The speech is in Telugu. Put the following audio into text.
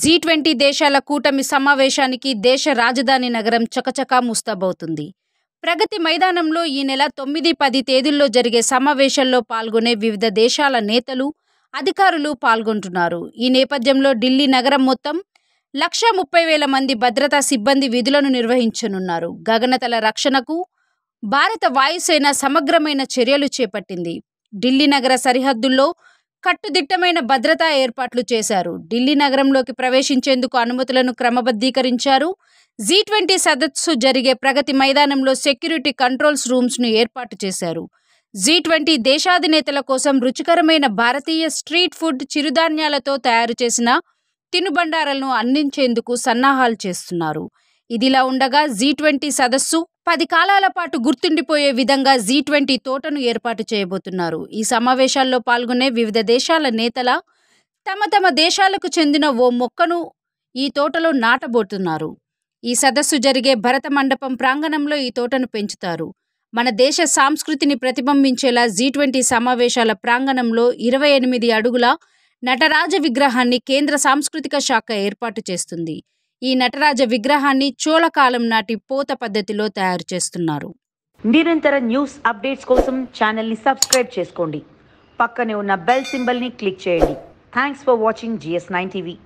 జీ ట్వంటీ దేశాల కూటమి సమావేశానికి దేశ రాజధాని నగరం చకచకా ముస్తాబవుతుంది ప్రగతి మైదానంలో ఈ నెల తొమ్మిది పది తేదీల్లో జరిగే సమావేశంలో పాల్గొనే వివిధ దేశాల నేతలు అధికారులు పాల్గొంటున్నారు ఈ నేపథ్యంలో ఢిల్లీ నగరం మొత్తం లక్ష ముప్పై వేల మంది భద్రతా సిబ్బంది విధులను నిర్వహించనున్నారు గగనతల రక్షణకు భారత వాయుసేన సమగ్రమైన చర్యలు చేపట్టింది ఢిల్లీ నగర సరిహద్దుల్లో కట్టుదిట్టమైన భద్రతా ఏర్పాట్లు చేశారు ఢిల్లీ నగరంలోకి ప్రవేశించేందుకు అనుమతులను క్రమబద్ధీకరించారు జీ ట్వంటీ సదస్సు జరిగే ప్రగతి మైదానంలో సెక్యూరిటీ కంట్రోల్స్ రూమ్స్ను ఏర్పాటు చేశారు జీ ట్వంటీ దేశాధినేతల కోసం రుచికరమైన భారతీయ స్ట్రీట్ ఫుడ్ చిరుధాన్యాలతో తయారు చేసిన తినుబండారాలను అందించేందుకు సన్నాహాలు చేస్తున్నారు ఇదిలా ఉండగా జీ ట్వంటీ సదస్సు పది కాలాల పాటు గుర్తుండిపోయే విధంగా జీ ట్వంటీ తోటను ఏర్పాటు చేయబోతున్నారు ఈ సమావేశాల్లో పాల్గొనే వివిధ దేశాల నేతల తమ తమ దేశాలకు చెందిన ఓ మొక్కను ఈ తోటలో నాటబోతున్నారు ఈ సదస్సు జరిగే భరత మండపం ప్రాంగణంలో ఈ తోటను పెంచుతారు మన దేశ సాంస్కృతిని ప్రతిబింబించేలా జీ ట్వంటీ సమావేశాల ప్రాంగణంలో ఇరవై ఎనిమిది అడుగుల నటరాజ విగ్రహాన్ని కేంద్ర సాంస్కృతిక శాఖ ఏర్పాటు చేస్తుంది ఈ నటరాజ విగ్రహాన్ని చోళకాలం నాటి పోత పద్ధతిలో తయారు చేస్తున్నారు నిరంతర న్యూస్ అప్డేట్స్ కోసం ఛానల్ని సబ్స్క్రైబ్ చేసుకోండి పక్కనే ఉన్న బెల్ సింబల్ని క్లిక్ చేయండి thanks for watching GS nine TV